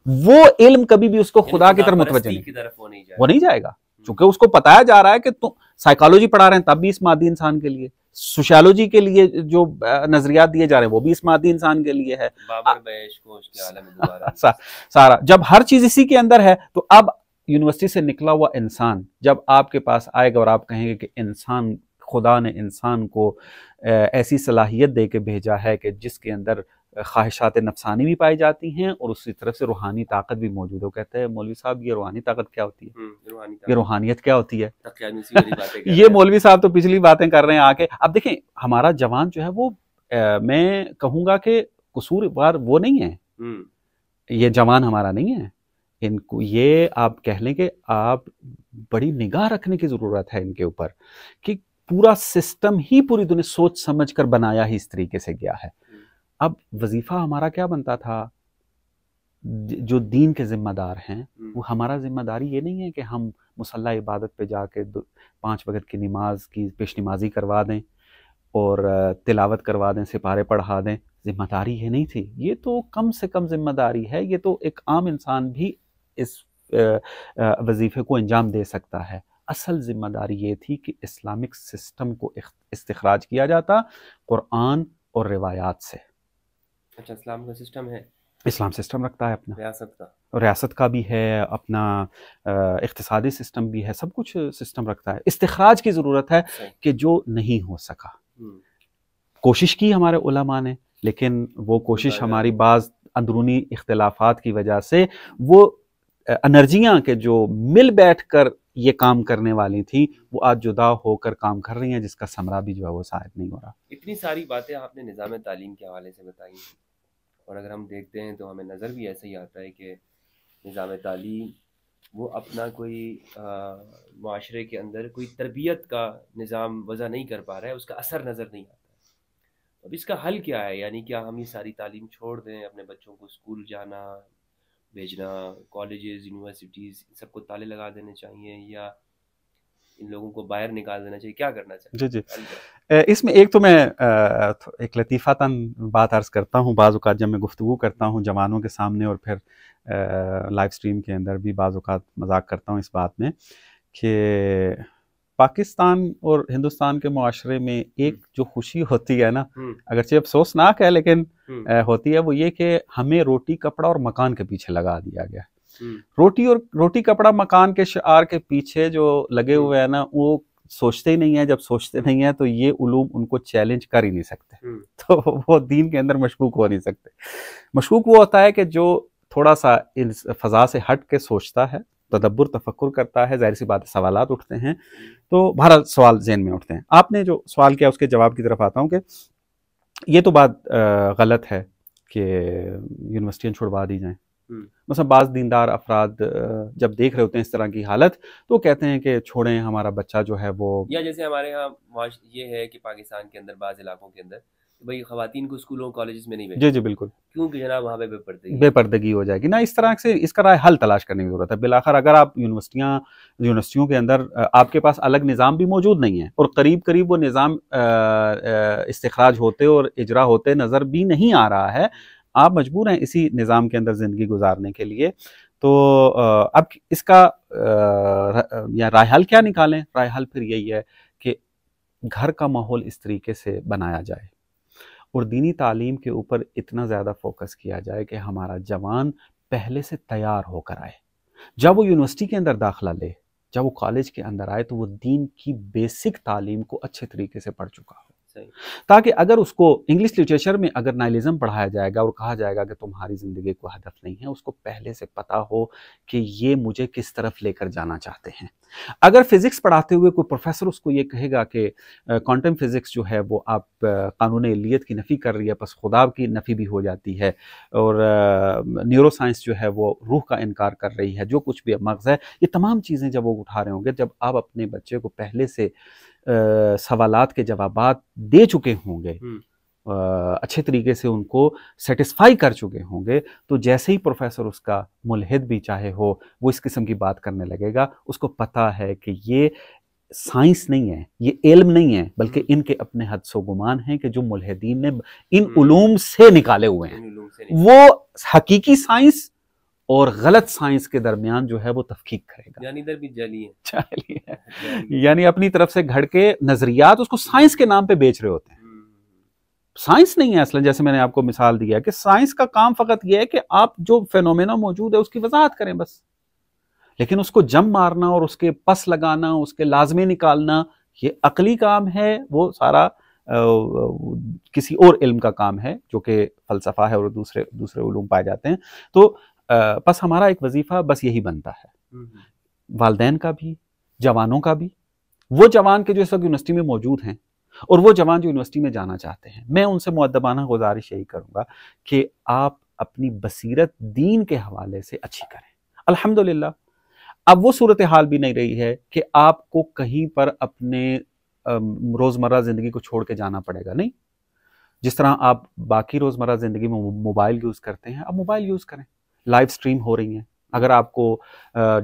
वो इल्म कभी भी उसको खुदा की तरफ मुतवजह नहीं वो नहीं जाएगा चूंकि हम्म। उसको बताया जा रहा है कि तुम साइकोलॉजी पढ़ा रहे हैं तब भी इस मादी इंसान के लिए सोशियोलॉजी के लिए जो नजरियात दिए जा रहे हैं वो भी इस मादी इंसान के लिए है सारा जब हर चीज इसी के अंदर है तो अब यूनिवर्सिटी से निकला हुआ इंसान जब आपके पास आएगा और आप कहेंगे कि इंसान खुदा ने इंसान को ऐसी सलाहियत दे के भेजा है कि जिसके अंदर ख्वाहिशात नफसानी भी पाई जाती हैं और उसी तरफ से रूहानी ताकत भी मौजूद हो कहते हैं मौलवी साहब ये रूहानी ताकत क्या होती है हम्म, ये रूहानियत क्या होती है ये मौलवी साहब तो पिछली बातें कर रहे हैं आके अब देखें हमारा जवान जो है वो आ, मैं कहूँगा कि कसूरवार वो नहीं है हम्म। ये जवान हमारा नहीं है इनको ये आप कह लें कि आप बड़ी निगाह रखने की ज़रूरत है इनके ऊपर कि पूरा सिस्टम ही पूरी दुनिया सोच समझ कर बनाया ही इस तरीके से गया है अब वजीफा हमारा क्या बनता था जो दीन के ज़िम्मेदार हैं हम्म। वो हमारा ज़िम्मेदारी ये नहीं है कि हम मुसल्ला इबादत पे जाके पाँच वक्त की नमाज की पेश नमाजी करवा दें और तिलावत करवा दें सिपारे पढ़ा दें ज़िम्मेदारी ये नहीं थी ये तो कम से कम ज़िम्मेदारी है ये तो एक आम इंसान भी इस वजीफ़े को अंजाम दे सकता है असल ज़िम्मेदारी ये थी कि इस्लामिक सिस्टम को इस्तराज किया जाता क़ुरान और रिवायात से अच्छा इस्लाम का सिस्टम है इस्लाम सिस्टम रखता है अपना रियासत का और रियासत का भी है अपना इकतसादी सिस्टम भी है सब कुछ सिस्टम रखता है इस्तखराज की ज़रूरत है कि जो नहीं हो सका हम्म। कोशिश की हमारे उलमा ने लेकिन वो कोशिश हमारी बाज़ अंदरूनी इख्तलाफात की वजह से वो अनर्जियाँ के जो मिल बैठ कर ये काम करने वाली थी वो आज जुदा होकर काम कर रही हैं जिसका समरा भी जो है वो शायद नहीं हो रहा इतनी सारी बातें आपने निज़ाम तालीम के हवाले से बताई और अगर हम देखते हैं तो हमें नज़र भी ऐसा ही आता है कि निज़ाम तालीम वो अपना कोई माशरे के अंदर कोई तरबियत का निज़ाम वज़ा नहीं कर पा रहा है उसका असर नज़र नहीं आता है अब इसका हल क्या है यानी क्या हम ये सारी तालीम छोड़ दें अपने बच्चों को स्कूल जाना भेजना कॉलेज़ यूनिवर्सिटीज़ सबको ताले लगा देने चाहिए या इन लोगों को बाहर निकाल देना चाहिए क्या करना चाहिए जी जी इसमें एक तो मैं एक लतीफ़ा तन बात अर्ज़ करता हूँ बाज़ात जब मैं गुफ्तु करता हूँ जवानों के सामने और फिर लाइव स्ट्रीम के अंदर भी बाज़ात मजाक करता हूँ इस बात में कि पाकिस्तान और हिंदुस्तान के माशरे में एक हम्म। जो खुशी होती है ना हम्म। अगरचे अफसोसनाक है लेकिन हम्म। होती है वो ये कि हमें रोटी कपड़ा और मकान के पीछे लगा दिया गया है हम्म। रोटी और रोटी कपड़ा मकान के शार के पीछे जो लगे हम्म। हुए हैं ना वो सोचते ही नहीं है जब सोचते नहीं है तो ये उलूम उनको चैलेंज कर ही नहीं सकते हम्म। तो वो दीन के अंदर मशकूक हो नहीं सकते मशकूक वो होता है कि जो थोड़ा सा इन फजा से हट के सोचता है तदब्बर तफक्र करता है जाहिर सी बात सवाल उठते हैं तो भारत सवाल जेन में उठते हैं आपने जो सवाल किया उसके जवाब की तरफ आता हूँ कि ये तो बात गलत है कि यूनिवर्सिटियाँ छुड़वा दी जाएँ हम्म। मतलब बाज़ दीनदार अफराद जब देख रहे होते हैं इस तरह की हालत तो कहते हैं कि छोड़ें हमारा बच्चा जो है वो या जैसे हमारे यहाँ ये है कि पाकिस्तान के अंदर बाज़ इलाकों के अंदर भाई खातन को स्कूलों कॉलेज में नहीं जी जी बिल्कुल क्योंकि जनाब वहाँ पे बेपर्दगी बेपर्दगी हो जाएगी ना इस तरह से इसका राय हल तलाश करने की जरूरत है बिलाखर अगर आप यूनिवर्सिटियाँ यूनिवर्सिटियों के अंदर आपके पास अलग निज़ाम भी मौजूद नहीं है और करीब करीब वो निज़ाम इस्तखराज होते और इजरा होते नज़र भी नहीं आ रहा है आप मजबूर हैं इसी निज़ाम के अंदर ज़िंदगी गुजारने के लिए तो अब इसका या राय हल क्या निकालें राय हल फिर यही है कि घर का माहौल इस तरीके से बनाया जाए और दीनी तालीम के ऊपर इतना ज़्यादा फोकस किया जाए कि हमारा जवान पहले से तैयार होकर आए जब वो यूनिवर्सिटी के अंदर दाखिला ले जब वो कॉलेज के अंदर आए तो वो दीन की बेसिक तालीम को अच्छे तरीके से पढ़ चुका हो ताकि अगर उसको इंग्लिश लिटरेचर में अगर नाइलिज्म पढ़ाया जाएगा और कहा जाएगा कि तुम्हारी ज़िंदगी को हदफ नहीं है उसको पहले से पता हो कि ये मुझे किस तरफ लेकर जाना चाहते हैं अगर फिज़िक्स पढ़ाते हुए कोई प्रोफेसर उसको ये कहेगा कि क्वांटम फिज़िक्स जो है वो आप कानून एलियत की नफ़ी कर रही है बस खुदा की नफ़ी भी हो जाती है और न्यूरो साइंस जो है वो रूह का इनकार कर रही है जो कुछ भी मगज़ है ये तमाम चीज़ें जब वो उठा रहे होंगे जब आप अपने बच्चे को पहले से सवाल के जवाब दे चुके होंगे हम्म। अच्छे तरीके से उनको सेटिस्फाई कर चुके होंगे तो जैसे ही प्रोफेसर उसका मुलहद भी चाहे हो वो इस किस्म की बात करने लगेगा उसको पता है कि ये साइंस नहीं है ये इल्म नहीं है बल्कि हम्म। इनके अपने हद सो गुमान हैं कि जो मुलहदीन ने इन हम्म। उलूम से निकाले हुए हैं वो हकीकी साइंस और गलत साइंस के दरमियान जो है वो तफकीक करेगा यानी इधर भी जाली है जाली है यानी अपनी तरफ से घड़ के नजरियात उसको साइंस के नाम पे बेच रहे होते हैं हम्म। साइंस नहीं है असलन जैसे मैंने आपको मिसाल दिया कि साइंस का काम फकत यह है कि आप जो फेनोमेना मौजूद है उसकी वजाहत करें बस लेकिन उसको जम मारना और उसके पस लगाना उसके लाजमे निकालना ये अकली काम है वो सारा आ, किसी और इल्म का काम है जो कि फलसफा है और दूसरे दूसरे उलूम पाए जाते हैं तो बस हमारा एक वजीफा बस यही बनता है हम्म। वालदेन का भी जवानों का भी वो जवान के जो इस वक्त यूनिवर्सिटी में मौजूद हैं और वो जवान जो यूनिवर्सिटी में जाना चाहते हैं मैं उनसे मुद्दबाना गुजारिश यही करूँगा कि आप अपनी बसीरत दीन के हवाले से अच्छी करें अल्हम्दुलिल्लाह अब वो सूरत हाल भी नहीं रही है कि आपको कहीं पर अपने रोज़मर्रा ज़िंदगी को छोड़ के जाना पड़ेगा नहीं जिस तरह आप बाकी रोज़मर्रा ज़िंदगी में मोबाइल यूज़ करते हैं आप मोबाइल यूज़ करें लाइव स्ट्रीम हो रही हैं अगर आपको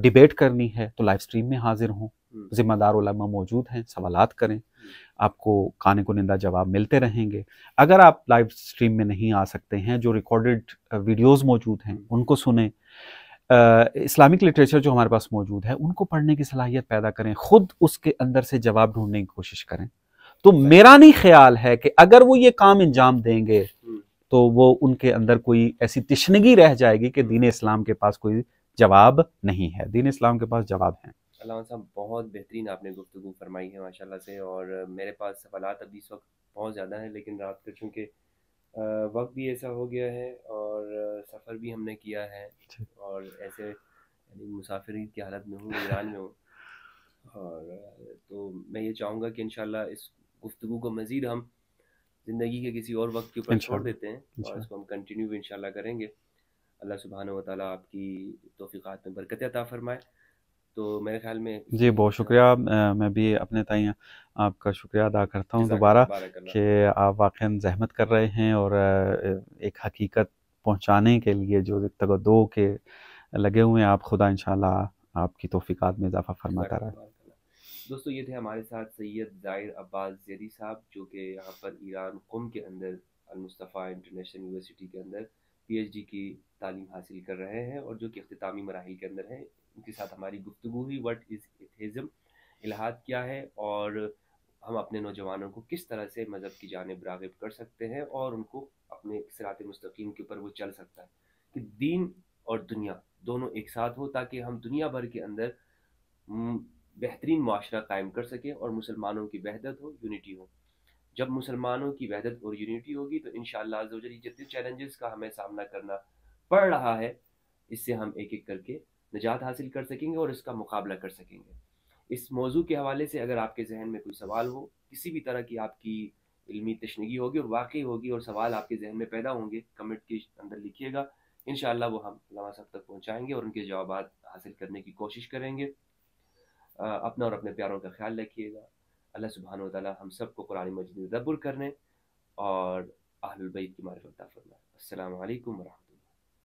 डिबेट करनी है तो लाइव स्ट्रीम में हाजिर हों हम्म। जिम्मेदार उलमा मौजूद हैं सवालत करें हम्म। आपको काने को निंदा जवाब मिलते रहेंगे अगर आप लाइव स्ट्रीम में नहीं आ सकते हैं जो रिकॉर्डेड वीडियोस मौजूद हैं हम्म। उनको सुने इस्लामिक लिटरेचर जो हमारे पास मौजूद है उनको पढ़ने की सलाहियत पैदा करें खुद उसके अंदर से जवाब ढूंढने की कोशिश करें तो मेरा नहीं ख्याल है कि अगर वो ये काम अंजाम देंगे तो वो उनके अंदर कोई ऐसी तिश्नगी रह जाएगी कि दीन इस्लाम के पास कोई जवाब नहीं है दीन इस्लाम के पास जवाब है साहब बहुत बेहतरीन आपने गुफ्तु फरमाई है माशाल्लाह से और मेरे पास सवाल अभी इस वक्त बहुत ज़्यादा हैं लेकिन रात को चूँकि वक्त भी ऐसा हो गया है और सफ़र भी हमने किया है और ऐसे मुसाफिर की हालत में हूँ ईरान में हूँ और तो मैं ये चाहूँगा कि इन इस गुफ्तु को मज़ीद हम ज़िंदगी के किसी और वक्त के ऊपर छोड़ देते हैं और इसको हम कंटिन्यू भी इनशाला करेंगे अल्लाह सुबहान व ताली आपकी तोफ़ीक़ात में बरकत अता फरमाए तो मेरे ख्याल में जी बहुत शुक्रिया मैं भी अपने तय आपका शुक्रिया अदा करता हूँ दोबारा कि आप वाकई जहमत कर रहे हैं और एक हकीकत पहुँचाने के लिए जो तगदो के लगे हुए हैं आप खुदा इन आपकी तोफ़ीक़ात में इजाफ़ा फरमाता रहे दोस्तों ये थे हमारे साथ सैयद जाहिर अब्बास जैदी साहब जो कि यहाँ पर ईरान कुम के अंदर अलमुस्तफ़ा इंटरनेशनल यूनिवर्सिटी के अंदर पीएचडी की तालीम हासिल कर रहे हैं और जो कि अख्तामी मराहल के अंदर हैं उनके साथ हमारी गुफ्तु हुई वट इज़ इथिज़म इलाहाद क्या है और हम अपने नौजवानों को किस तरह से मज़हब की जानब रागब कर सकते हैं और उनको अपने सरात मुस्तकीम के ऊपर वो चल सकता है कि दीन और दुनिया दोनों एक साथ हो ताकि हम दुनिया भर के अंदर बेहतरीन माशरा कायम कर सकें और मुसलमानों की वहदत हो यूनिटी हो जब मुसलमानों की वहदत और यूनिटी होगी तो इन ये जितने चैलेंजेस का हमें सामना करना पड़ रहा है इससे हम एक एक करके निजात हासिल कर सकेंगे और इसका मुकाबला कर सकेंगे इस मौजू के हवाले से अगर आपके जहन में कोई सवाल हो किसी भी तरह की आपकी इलमी तशनगी होगी और वाकई होगी और सवाल आपके जहन में पैदा होंगे कमेंट के अंदर लिखिएगा इन वो हम सब तक पहुँचाएँगे और उनके जवाब हासिल करने की कोशिश करेंगे अपना और अपने प्यारों का ख्याल रखिएगा अल्लाह सुबहान ताली हम सबको कुरान मजीद रबुल करने और आहलबैत की मार्फत फरमाए अल्लाम वरह